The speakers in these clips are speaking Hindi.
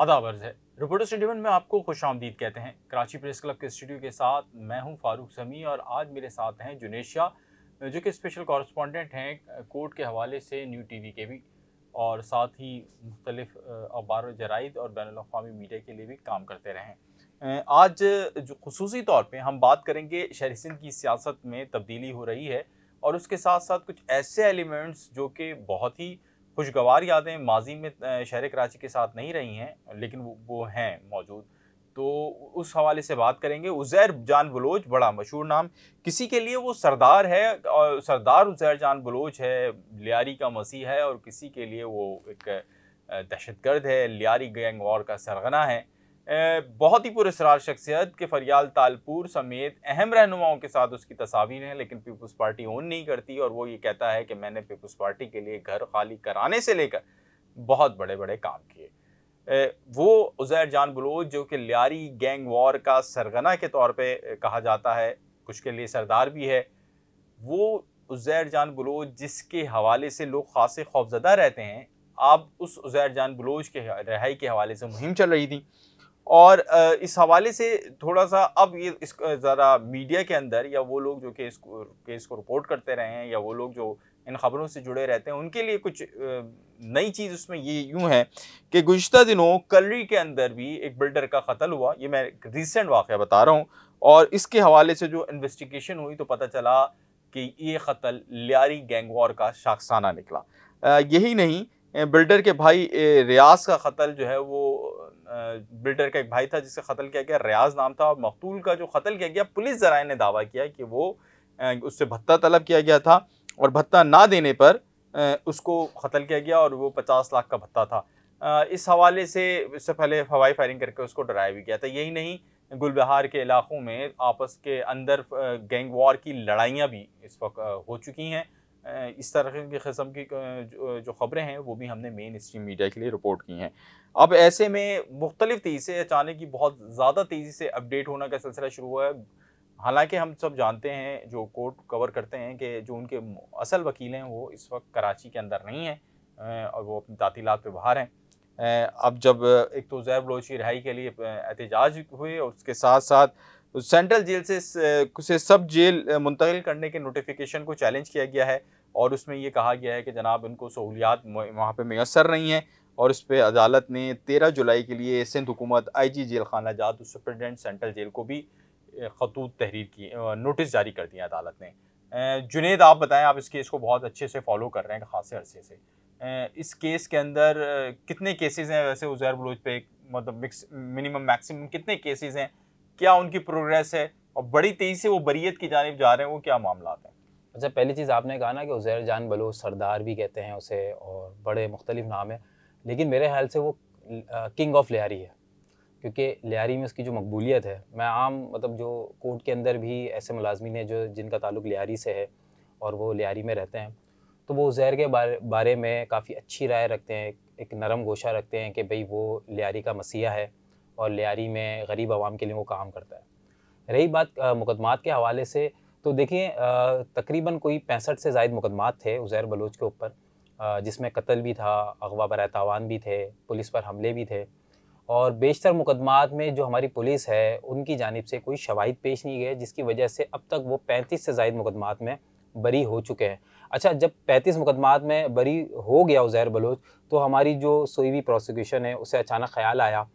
अर्ज है रिपोर्टर स्टेडियम में आपको खुश आमदीद कहते हैं कराची प्रेस क्लब के स्टूडियो के साथ मैं हूं फारूक समी और आज मेरे साथ हैं जुनेशिया जो कि स्पेशल कॉरस्पॉन्डेंट हैं कोर्ट के हवाले से न्यू टी वी के भी और साथ ही मुख्तलिफ अखबार जराइद और बैन अवी मीडिया के लिए भी काम करते रहे आज जो खसूस तौर पर हम बात करेंगे शहर सिंध की सियासत में तब्दीली हो रही है और उसके साथ साथ कुछ ऐसे एलिमेंट्स जो कि बहुत ही खुशगवार यादें माजी में शहर कराची के साथ नहीं रही हैं लेकिन वो, वो हैं मौजूद तो उस हवाले से बात करेंगे उज़ैर जान बलोच बड़ा मशहूर नाम किसी के लिए वो सरदार है और सरदार उज़ैर जान बलोच है लियारी का मसीह है और किसी के लिए वो एक दहशतगर्द है लियारी गैंग वॉर का सरगना है बहुत ही पुरसरार शख्सियत के फरियाल तालपुर समेत अहम रहनुमाओं के साथ उसकी तस्वीर हैं लेकिन पीपल्स पार्टी ओन नहीं करती और वो ये कहता है कि मैंने पीपल्स पार्टी के लिए घर खाली कराने से लेकर बहुत बड़े बड़े काम किए वो उजैर जान बलोच जो कि लियारी गैंग वॉर का सरगना के तौर पे कहा जाता है कुछ के लिए सरदार भी है वो उजैर जान बलोच जिसके हवाले से लोग खास खौफजदा रहते हैं आप उस उजैर जान बलोच के रहाई के हवाले से मुहिम चल रही थी और इस हवाले से थोड़ा सा अब ये इस ज़रा मीडिया के अंदर या वो लोग जो केस को केस को रिपोर्ट करते रहे हैं या वो लोग जो इन ख़बरों से जुड़े रहते हैं उनके लिए कुछ नई चीज़ उसमें ये यूँ है कि गुज्तर दिनों कलरी के अंदर भी एक बिल्डर का कत्ल हुआ ये मैं रिसेंट वाक़ बता रहा हूँ और इसके हवाले से जो इन्वेस्टिगेशन हुई तो पता चला कि ये कत्ल लियारी गैंगवार का शाखसाना निकला यही नहीं बिल्डर के भाई रियाज का कत्ल जो है वो बिल्डर का एक भाई था जिसे कत्ल किया गया रियाज नाम था और मकतूल का जो कत्ल किया गया पुलिस जराए ने दावा किया कि वो उससे भत्ता तलब किया गया था और भत्ता ना देने पर उसको कत्ल किया गया और वो पचास लाख का भत्ता था इस हवाले से इससे पहले हवाई फायरिंग करके उसको डराया भी गया था यही नहीं गुलबहार के इलाकों में आपस के अंदर गैंग वॉर की लड़ाइयाँ भी इस वक्त हो चुकी हैं इस तरह की कस्म की जो ख़बरें हैं वो भी हमने मेन स्ट्रीम मीडिया के लिए रिपोर्ट की हैं अब ऐसे में मुख्तलिफ तेज़ी से अचानक ही बहुत ज़्यादा तेज़ी से अपडेट होने का सिलसिला शुरू हुआ है हालांकि हम सब जानते हैं जो कोर्ट कवर करते हैं कि जो उनके असल वकील हैं वो इस वक्त कराची के अंदर नहीं हैं और वो अपनी तातीलत पे बाहर हैं अब जब एक तो जैब बलोची रिहाई के लिए एहतजाज हुए और उसके साथ साथ तो सेंट्रल जेल से से सब जेल मुंतकिल करने के नोटिफिकेशन को चैलेंज किया गया है और उसमें ये कहा गया है कि जनाब उनको सहूलियात वहाँ पर मैसर नहीं है और इस पर अदालत ने तेरह जुलाई के लिए सिंध हुकूमत आई जी जेल खाना जात सुप्रिटेंडेंट सेंट्रल जेल को भी खतूत तहरीर की नोटिस जारी कर दिया अदालत ने जुनेद आप बताएं आप इस केस को बहुत अच्छे से फॉलो कर रहे हैं खास अरसे से इस केस के अंदर कितने केसेस हैं वैसे उजैर बलोच पे मतलब मिक्स मिनिमम मैक्सिमम कितने केसेस हैं क्या उनकी प्रोग्रेस है और बड़ी तेजी से वो बरीत की जानब जा रहे हैं वो क्या मामला हैं अच्छा पहली चीज़ आपने कहा ना कि उजैर जान बलो सरदार भी कहते हैं उसे और बड़े मुख्तलिफ नाम हैं लेकिन मेरे ख्याल से वो किंग ऑफ लियारी है क्योंकि लियारी में उसकी जो मकबूलियत है मैं आम मतलब जो कोर्ट के अंदर भी ऐसे मुलाजमी हैं जो जिनका ताल्लुक लियारी से है और वो लियारी में रहते हैं तो वो उजैर के बारे, बारे में काफ़ी अच्छी राय रखते हैं एक नरम गोशा रखते हैं कि भाई वो लियारी का मसीहा है और लियारी में गरीब आवाम के लिए वो काम करता है रही बात मुकदमात के हवाले से तो देखिए तकरीबन कोई पैंसठ से जायद मुकदमात थे उज़ैर बलोच के ऊपर जिसमें कत्ल भी था अगवा बर तावान भी थे पुलिस पर हमले भी थे और बेशतर मुकदमात में जो हमारी पुलिस है उनकी जानब से कोई शवाहद पेश नहीं गए जिसकी वजह से अब तक वो पैंतीस से जायद मुकदमात में बरी हो चुके हैं अच्छा जब पैंतीस मुकदमात में बरी हो गया उज़ैर बलोच तो हमारी जो सोईवी प्रोसिक्यूशन है उसे अचानक ख्याल आया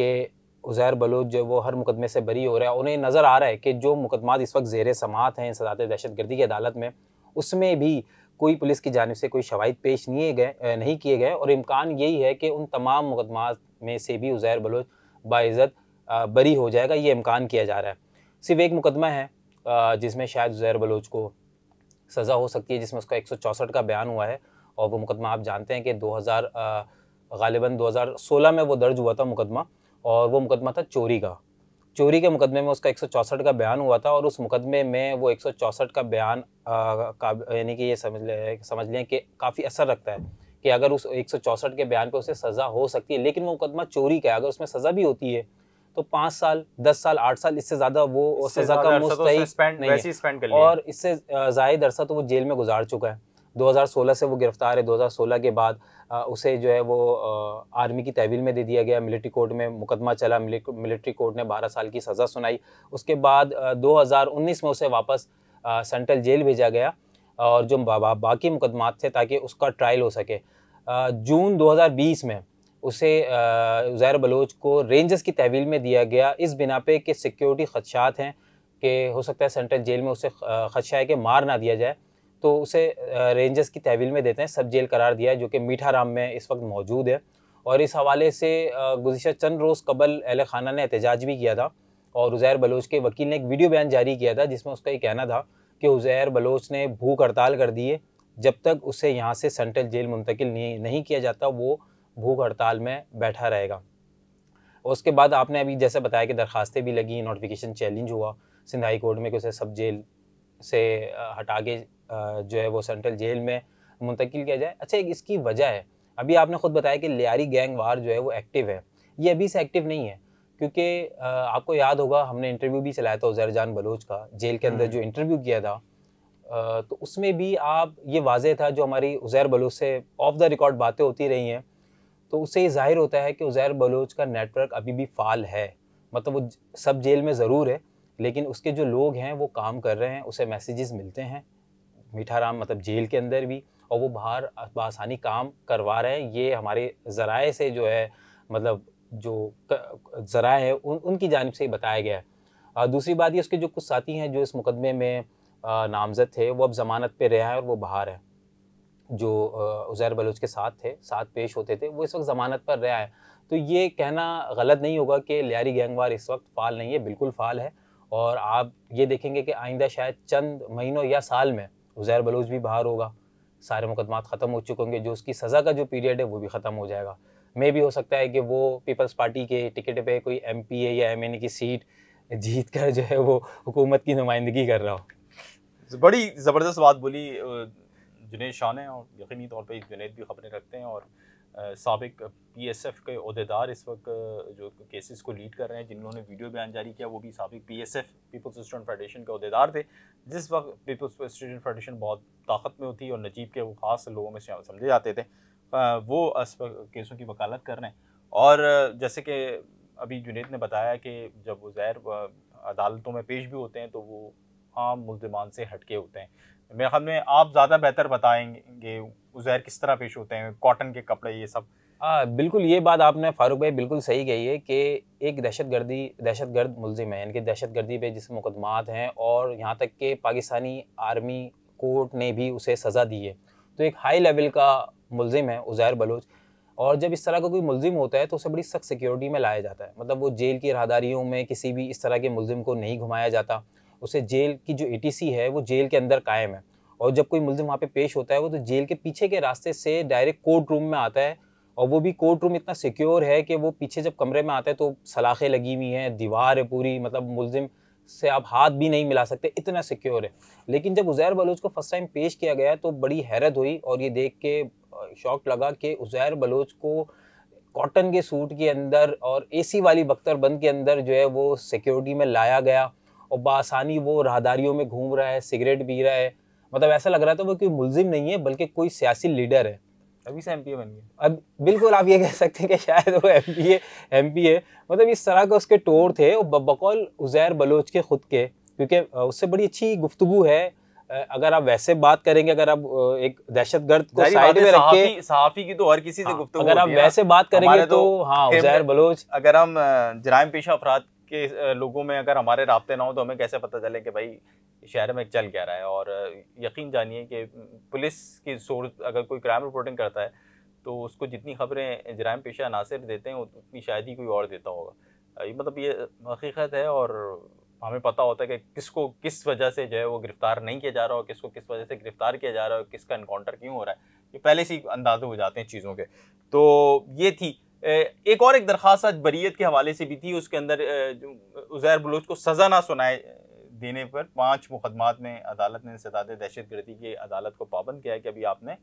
कि उज़ैर बलोच जो वो हर मुकदमे से बरी हो रहा है उन्हें नज़र आ रहा है कि जो मुकदमा इस वक्त जेर समात हैं सदात दहशत गर्दी की अदालत में उसमें भी कोई पुलिस की जानब से कोई शवाद पेश नहीं गए नहीं किए गए और इम्कान यही है कि उन तमाम मुकदमा में से भी उज़ैर बलोच बाज़त बरी हो जाएगा ये इम्कान किया जा रहा है सिर्फ एक मुकदमा है जिसमें शायद उज़ैर बलोच को सज़ा हो सकती है जिसमें उसका एक का बयान हुआ है और वो मुकदमा आप जानते हैं कि दो हज़ार गालिबा सोलह में वो दर्ज हुआ था मुकदमा और वो मुकदमा था चोरी का चोरी के मुकदमे में उसका एक का बयान हुआ था और उस मुकदमे में वो एक का बयान का यानी कि ये समझ लें समझ लें कि काफ़ी असर रखता है कि अगर उस एक के बयान पर उसे सज़ा हो सकती है लेकिन वो मुकदमा चोरी का है अगर उसमें सज़ा भी होती है तो पाँच साल दस साल आठ साल इससे ज़्यादा वो सज़ा का मुस्तक तो नहीं है और इससे ज़ाहिर अरसा तो वो जेल में गुजार चुका है 2016 से वो गिरफ्तार है 2016 के बाद उसे जो है वो आर्मी की तहवील में दे दिया गया मिलिट्री कोर्ट में मुकदमा चला मिलिट्री कोर्ट ने 12 साल की सज़ा सुनाई उसके बाद 2019 में उसे वापस सेंट्रल जेल भेजा गया और जो बाकी मुकदमात थे ताकि उसका ट्रायल हो सके जून 2020 में उसे उज़ैर बलोच को रेंजर्स की तहवील में दिया गया इस बिना पे कि सिक्योरिटी खदशात हैं कि हो सकता है सेंट्रल जेल में उसे खदशा है कि मार ना दिया जाए तो उसे रेंजर्स की तहवील में देते हैं सब जेल करार दिया है जो कि मीठा राम में इस वक्त मौजूद है और इस हवाले से गुजशत चंद रोज़ कबल अहल खाना ने एहतजाज भी किया था और उज़ैर बलोच के वकील ने एक वीडियो बयान जारी किया था जिसमें उसका ये कहना था कि उज़ैर बलोच ने भूख हड़ताल कर दी है जब तक उसे यहाँ से सेंट्रल जेल मुंतकिल नहीं किया जाता वो भूख हड़ताल में बैठा रहेगा उसके बाद आपने अभी जैसे बताया कि दरखास्तें भी लगी नोटिफिकेशन चैलेंज हुआ सिंध हाई कोर्ट में कि उसे सब जेल से हटा के जो है वो सेंट्रल जेल में मुंतकिल किया जाए अच्छा एक इसकी वजह है अभी आपने ख़ुद बताया कि लियारी गैंग वार जो है वो एक्टिव है ये अभी से एक्टिव नहीं है क्योंकि आपको याद होगा हमने इंटरव्यू भी चलाया था उजैर जान बलोच का जेल के अंदर हम्म। जो इंटरव्यू किया था तो उसमें भी आप ये वाजे था जो हमारी उजैर बलोच से ऑफ द रिकॉर्ड बातें होती रही हैं तो उससे ये जाहिर होता है कि उजैर बलोच का नेटवर्क अभी भी फाल है मतलब वो सब जेल में ज़रूर है लेकिन उसके जो लोग हैं वो काम कर रहे हैं उसे मैसेजेस मिलते हैं मीठा राम मतलब जेल के अंदर भी और वो बाहर बसानी काम करवा रहे हैं ये हमारे ज़राए से जो है मतलब जो ज़रा है उन उनकी जानब से बताया गया है दूसरी बात ये उसके जो कुछ साथी हैं जो इस मुकदमे में नामज़द थे वो अब ज़मानत पे रहे हैं और वो बाहर हैं जो उज़ैर बलोच के साथ थे साथ पेश होते थे वो इस वक्त ज़मानत पर रहा है तो ये कहना गलत नहीं होगा कि लियारी गैंगवार इस वक्त फ़ाल नहीं है बिल्कुल फ़ाल है और आप ये देखेंगे कि आइंदा शायद चंद महीनों या साल में उज़ैर बलूच भी बाहर होगा सारे मुकदमात ख़त्म हो चुके होंगे जो उसकी सज़ा का जो पीरियड है वो भी ख़त्म हो जाएगा मे भी हो सकता है कि वो पीपल्स पार्टी के टिकट पे कोई एम या एम की सीट जीत कर जो है वो हुकूमत की नुमाइंदगी कर रहा हो बड़ी ज़बरदस्त बात बोली जुनेद शाह ने और यकीनी तौर पर जुनेद भी खबरें रखते हैं और सबक पी एस एफ़ के अहदेदार इस वक्त जो केसेस को लीड कर रहे हैं जिन्होंने वीडियो बयान जारी किया वो भी सबक P S F people's student federation के अहदेदार थे जिस वक्त पीपल्स स्टूडेंट फेडरेशन बहुत ताकत में होती और नजीब के वो ख़ास लोगों में समझे जाते थे वो इस केसों की वकालत कर रहे हैं और जैसे कि अभी जुनेद ने बताया कि जब वो ज़ैर अदालतों में पेश भी होते हैं तो वो आम मुलजमान से हटके होते हैं मेरे ख्याल में आप ज़्यादा बेहतर बताएंगे जहर किस तरह पेश होते हैं कॉटन के कपड़े ये सब आ, बिल्कुल ये बात आपने फारूक भाई बिल्कुल सही कही है कि एक दहशत गर्दी दहशत गर्द मुलजिम है इनके दहशत गर्दी पर जिसमें मुकदमात हैं और यहाँ तक कि पाकिस्तानी आर्मी कोर्ट ने भी उसे सज़ा दी है तो एक हाई लेवल का मुलजिम है उज़ैर बलोच और जब इस तरह का कोई मुलजिम होता है तो उसे बड़ी सख्त सिक्योरिटी में लाया जाता है मतलब वो जेल की राहदारियों में किसी भी इस तरह के मुलजिम को नहीं घुमाया जाता उसे जेल की जो ए है वो जेल के अंदर कायम है और जब कोई मुलजिम वहाँ पे पेश होता है वो तो जेल के पीछे के रास्ते से डायरेक्ट कोर्ट रूम में आता है और वो भी कोर्ट रूम इतना सिक्योर है कि वो पीछे जब कमरे में आता है तो सलाखें लगी हुई हैं दीवार है पूरी मतलब मुलजिम से आप हाथ भी नहीं मिला सकते इतना सिक्योर है लेकिन जब उज़ैर बलोच को फर्स्ट टाइम पेश किया गया तो बड़ी हैरत हुई और ये देख के शौक लगा कि उज़ैर बलोच को कॉटन के सूट के अंदर और एसी वाली बख्तरबंद के अंदर जो है वो सिक्योरिटी में लाया गया और बसानी वो राहदारियों में घूम रहा है सिगरेट पी रहा है मतलब ऐसा लग रहा था वो कोई मुलजिम नहीं है बल्कि कोई सियासी लीडर है अभी से एम बन गया अब बिल्कुल आप ये कह सकते हैं कि शायद वो एम पी एम पी है मतलब इस तरह के उसके टोर थे और बकौल उज़ैर बलोच के ख़ुद के क्योंकि उससे बड़ी अच्छी गुफ्तु है अगर आप वैसे बात करेंगे अगर आप एक दहशत गर्द को साइड में रखे सहाफ़ी की तो और किसी से हाँ, गुफ्तु अगर आप वैसे बात करेंगे तो, तो हाँ उजैर बलोच अगर हम जराम पेशा अफराद के लोगों में अगर हमारे रबते ना हो तो हमें कैसे पता चले कि भाई शहर में चल क्या रहा है और यकीन जानिए कि पुलिस की सोर्स अगर कोई क्राइम रिपोर्टिंग करता है तो उसको जितनी खबरें जराम पेशा नासिर देते हैं उतनी शायद ही कोई और देता होगा ये मतलब ये हकीकत है और हमें पता होता है कि किसको किस वजह से जो है वो गिरफ़्तार नहीं किया जा रहा और किसको किस वजह से गिरफ़्तार किया जा रहा है और किसका इनकाउंटर क्यों हो रहा है ये पहले से ही अंदाजे हो जाते हैं चीज़ों के तो ये थी एक और एक दरख्वास्त आज बरीत के हवाले से भी थी उसके अंदर उजैर बलोच को सज़ा ना सुनाए देने पर पांच मुकदमात में अदालत ने सदात दहशत गर्दी की अदालत को पाबंद किया है कि अभी आपने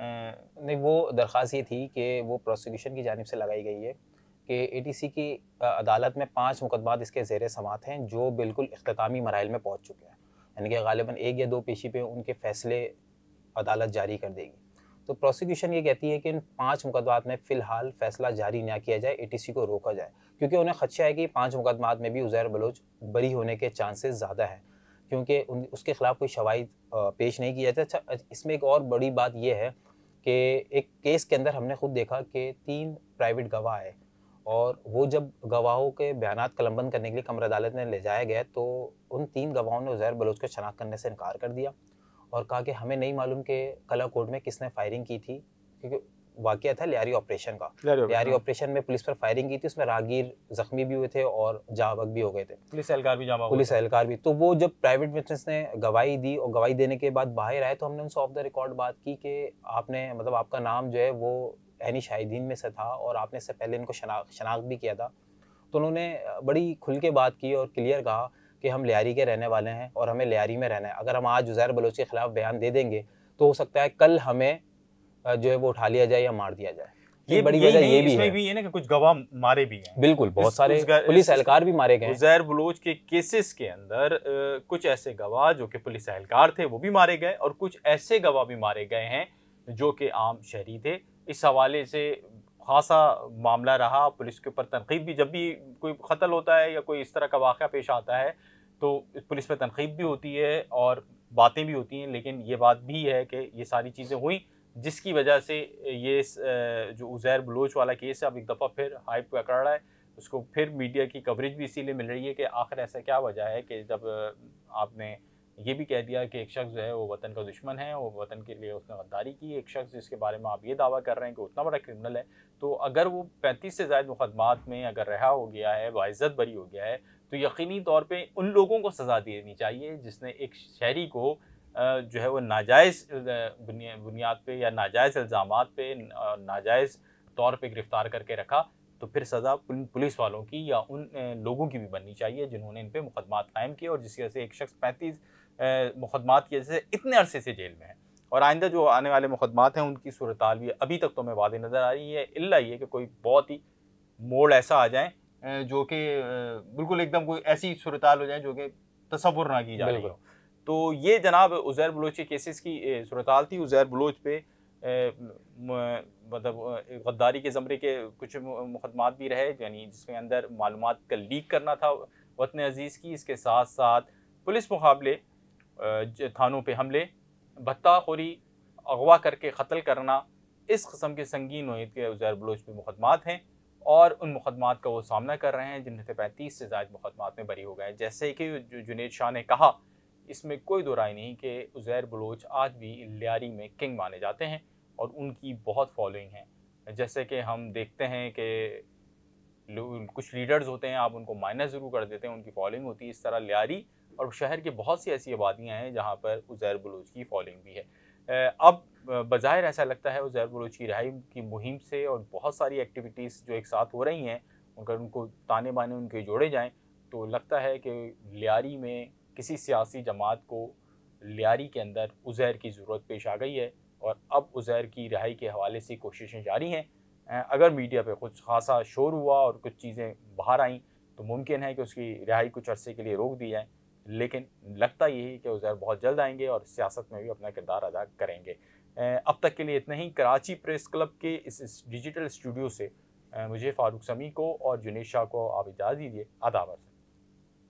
नहीं वो दरख्वास्त ये थी कि वो प्रोसिक्यूशन की जानब से लगाई गई है कि ए टी सी की अदालत में पाँच मुकदमात इसके जेर समात हैं जो बिल्कुल अख्तामी मराइल में पहुँच चुके हैं यानी कि गालिबा एक या दो पेशी पे उनके फैसले अदालत जारी कर देगी तो प्रोसिक्यूशन ये कहती है कि इन पांच मुकदमात में फिलहाल फैसला जारी ना किया जाए एटीसी को रोका जाए क्योंकि उन्हें खदशा है कि पांच मुकदमात में भी उजैर बलोच बरी होने के चांसेस ज़्यादा हैं क्योंकि उसके ख़िलाफ़ कोई शवाद पेश नहीं किया जाता अच्छा इसमें एक और बड़ी बात यह है कि एक केस के अंदर हमने खुद देखा कि तीन प्राइवेट गवाह आए और वो जब गवाहों के बयान कलमबंद करने के लिए कमर अदालत में ले जाया गया तो उन तीन गवाहों ने उजैर बलोच को शनाख्त करने से इनकार कर दिया और कहा कि हमें नहीं मालूम कि कला कोड में किसने फायरिंग की थी क्योंकि वाक़ था लियारी ऑपरेशन का लियारी हाँ। ऑपरेशन में पुलिस पर फायरिंग की थी उसमें रागीर जख्मी भी हुए थे और जाबक भी हो गए थे पुलिस एहलकार भी जामा पुलिस एहलकार भी तो वो जब प्राइवेट विटनेस ने गवाही दी और गवाही देने के बाद बाहर आए तो हमने उनसे ऑफ द रिकॉर्ड बात की कि आपने मतलब आपका नाम जो है वो एनी शाहिदीन में से था और आपने इससे पहले इनको शनाख्त शनाख्त भी किया था तो उन्होंने बड़ी खुल के बात की और क्लियर कहा कि हम लियारी के रहने वाले हैं और हमें लियारी में रहना है अगर हम आज उजैर बलोच के ख़िलाफ़ बयान दे देंगे तो हो सकता है कल हमें जो है वो उठा लिया जाए या मार दिया जाए ये बड़ी वजह ये भी है ना कि कुछ गवाह मारे भी हैं बिल्कुल बहुत सारे पुलिस एहलकार भी मारे गए गुजैर बलोच के केसेस के अंदर कुछ ऐसे गवाह जो कि पुलिस एहलकार थे वो भी मारे गए और कुछ ऐसे गवाह भी मारे गए हैं जो कि आम शहरी थे इस हवाले से खासा मामला रहा पुलिस के ऊपर तनकीद भी जब भी कोई कत्ल होता है या कोई इस तरह का वाक़ पेश आता है तो पुलिस पर तनकीद भी होती है और बातें भी होती हैं लेकिन ये बात भी है कि ये सारी चीज़ें हुई जिसकी वजह से ये जो उज़ैर बलोच वाला केस है अब एक दफ़ा फिर हाइप अकड़ रहा है उसको फिर मीडिया की कवरेज भी इसीलिए मिल रही है कि आखिर ऐसा क्या वजह है कि जब आपने ये भी कह दिया कि एक शख्स जो है वो वतन का दुश्मन है वो वतन के लिए उसने गद्दारी की एक शख्स जिसके बारे में आप ये दावा कर रहे हैं कि उतना बड़ा क्रिमिनल है तो अगर वो पैंतीस से ज़ायद मुकदमात में अगर रहा हो गया है वाइज़त बरी हो गया है तो यकीनी तौर पर उन लोगों को सज़ा देनी चाहिए जिसने एक शहरी को जो है वो नाजायज़ बुनियाद पर या नाजायज़ इल्ज़ाम पर नाजायज़ तौर पर गिरफ़्तार करके रखा तो फिर सज़ा पुलिस वालों की या उन लोगों की भी बननी चाहिए जिन्होंने इन पर मुकदमा कायम किए और जिस वजह से एक शख्स पैंतीस मुकदमा की वजह से इतने अरसे से जेल में है और आइंदा जो आने वाले मुकदमा हैं उनकी सूरत भी अभी तक तो हमें वादे नज़र आ रही है इल्ला ये कि कोई बहुत ही मोड़ ऐसा आ जाए जो कि बिल्कुल एकदम कोई ऐसी सूरत हो जाए जो कि तस्वुर ना की जा रही हो तो ये जनाब उज़ैर बलोच के केसेस की सूरत थी उज़ैर बलोच पे मतलब गद्दारी के ज़मरे के कुछ मुकदमात भी रहे यानी जिसके अंदर मालूम का लीक करना था वतन अजीज़ की इसके साथ साथ पुलिस मुकाबले थानों पर हमले भत्ताखोरी अगवा करके कत्ल करना इस कस्म के संगीन नोत के उजैर बलोच पर मुकदमात हैं और उन मुकदमात का वो सामना कर रहे हैं जिनमें से पैंतीस से ज़ायद मुकदमात में बरी हो गए जैसे कि जुनेद शाह ने कहा इसमें कोई दो राय नहीं कि उजैर बलोच आज भी लियारी में किंग माने जाते हैं और उनकी बहुत फॉलोइंग है जैसे कि हम देखते हैं कि कुछ लीडर्स होते हैं आप उनको माइनस ज़रूर कर देते हैं उनकी फॉलोइंग होती है इस तरह लियारी और शहर की बहुत सी ऐसी आबादियाँ हैं जहाँ पर उज़ैर बलोच की फॉलोइंग भी है अब बज़ाहिर ऐसा लगता है उज़ैर बलोच की रहाई की मुहिम से और बहुत सारी एक्टिविटीज़ जो एक साथ हो रही हैं अगर उनको ताने बाने उनके जोड़े जाएँ तो लगता है कि लियारी में किसी सियासी जमात को लियारी के अंदर उज़ैर की ज़रूरत पेश आ गई है और अब उज़ैर की रिहाई के हवाले से कोशिशें जारी हैं अगर मीडिया पर कुछ खासा शोर हुआ और कुछ चीज़ें बाहर आईं तो मुमकिन है कि उसकी रिहाई कुछ अरसे के लिए रोक दी जाए लेकिन लगता यही कि उज़ैर बहुत जल्द आएंगे और सियासत में भी अपना किरदार अदा करेंगे अब तक के लिए इतना ही कराची प्रेस क्लब के इस, डिजिटल स्टूडियो से मुझे फ़ारूक समी को और जुनेद शाह को आप इजाज़त दीजिए आदाब